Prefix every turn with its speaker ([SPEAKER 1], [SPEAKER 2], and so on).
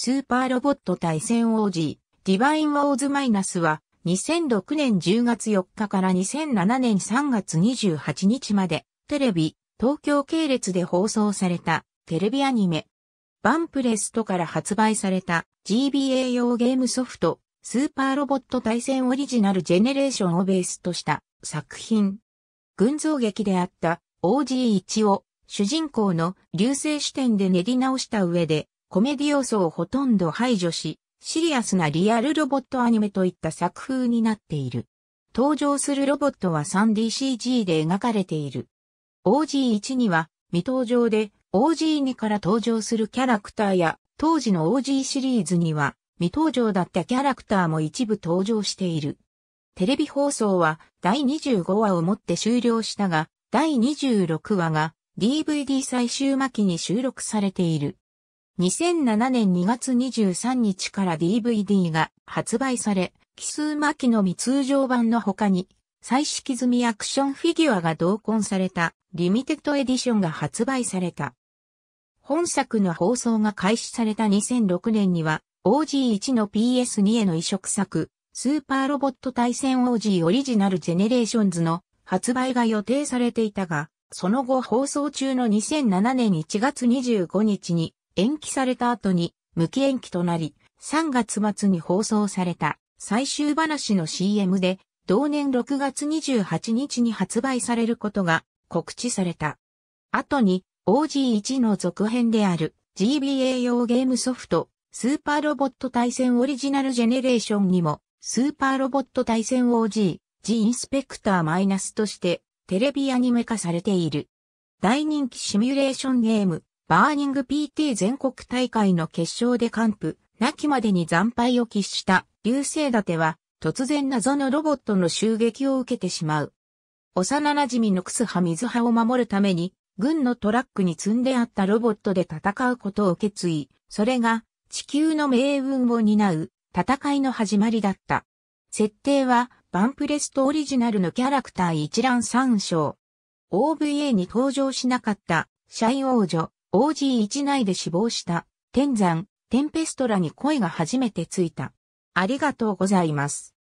[SPEAKER 1] スーパーロボット対戦 OG、ディバインウォーズマイナスは、2006年10月4日から2007年3月28日まで、テレビ、東京系列で放送された、テレビアニメ。バンプレストから発売された GBA 用ゲームソフト、スーパーロボット対戦オリジナルジェネレーションをベースとした作品。群像劇であった OG1 を主人公の流星視点で練り直した上でコメディ要素をほとんど排除し、シリアスなリアルロボットアニメといった作風になっている。登場するロボットは 3DCG で描かれている。OG1 には未登場で OG2 から登場するキャラクターや当時の OG シリーズには未登場だったキャラクターも一部登場している。テレビ放送は第25話をもって終了したが、第26話が DVD 最終巻に収録されている。2007年2月23日から DVD が発売され、奇数巻のみ通常版の他に、彩色済みアクションフィギュアが同梱されたリミテッドエディションが発売された。本作の放送が開始された2006年には OG1 の PS2 への移植作、スーパーロボット対戦 OG オリジナルジェネレーションズの発売が予定されていたが、その後放送中の2007年1月25日に延期された後に無期延期となり、3月末に放送された最終話の CM で、同年6月28日に発売されることが告知された。後に OG1 の続編である GBA 用ゲームソフト、スーパーロボット対戦オリジナルジェネレーションにも、スーパーロボット対戦 OG、G インスペクターマイナスとして、テレビアニメ化されている。大人気シミュレーションゲーム、バーニング PT 全国大会の決勝で完膚、亡きまでに惨敗を喫した流星立は、突然謎のロボットの襲撃を受けてしまう。幼馴染のクスハ水ハを守るために、軍のトラックに積んであったロボットで戦うことを決意、それが地球の命運を担う戦いの始まりだった。設定は、バンプレストオリジナルのキャラクター一覧参照。OVA に登場しなかった、シャイ王女、OG1 内で死亡した、天山、テンペストラに声が初めてついた。ありがとうございます。